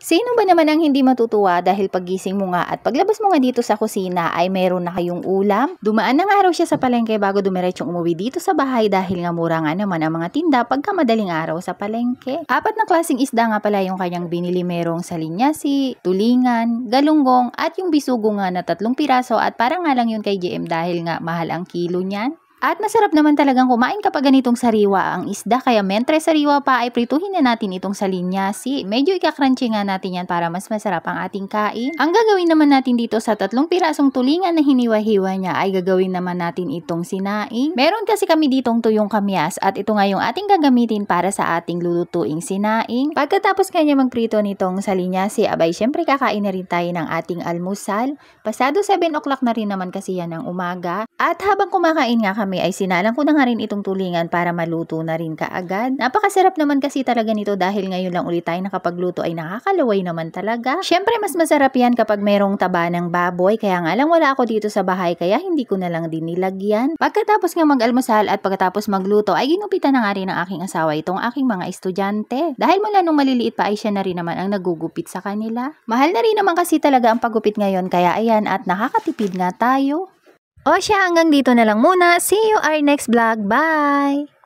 Sino ba naman ang hindi matutuwa dahil pagising mo nga at paglabas mo nga dito sa kusina ay meron na kayong ulam? Dumaan na nga raw siya sa palengke bago dumiretsong umuwi dito sa bahay dahil nga mura nga naman ang mga tinda pagka madaling araw sa palengke. Apat na klasing isda nga pala yung kanyang binili merong salinyasi, tulingan, galunggong at yung bisugo nga na tatlong piraso at parang nga lang yun kay JM dahil nga mahal ang kilo niyan. At masarap naman talagang kumain kapag ganitong sariwa ang isda. Kaya mentre sariwa pa ay prituhin na natin itong sa linyasi. Medyo ikakrunchy nga natin yan para mas masarap ang ating kain. Ang gagawin naman natin dito sa tatlong pirasong tulingan na hiniwa-hiwa niya ay gagawin naman natin itong sinaing. Meron kasi kami ditong tuyong kamyas at ito nga yung ating gagamitin para sa ating lulutuing sinaing. Pagkatapos kanya magprito nitong sa linyasi, abay syempre kakain na rin tayo ng ating almusal. Pasado 7 o'clock na rin naman kasi yan ang umaga. At habang kumakain nga kami kami ay sinalang ko na nga rin itong tulingan para maluto na rin kaagad. Napakasarap naman kasi talaga nito dahil ngayon lang ulit tayo nakapagluto ay nakakalaway naman talaga. Siyempre mas masarap yan kapag mayroong taba ng baboy kaya nga lang wala ako dito sa bahay kaya hindi ko na lang din nilagyan. Pagkatapos nga mag-almusal at pagkatapos magluto ay ginupitan na nga rin ng aking asawa itong aking mga estudyante. Dahil mula nung maliliit pa ay siya na rin naman ang nagugupit sa kanila. Mahal na rin naman kasi talaga ang paggupit ngayon kaya ayan at nakakatipid nga tayo. O siya, hanggang dito na lang muna. See you our next vlog. Bye!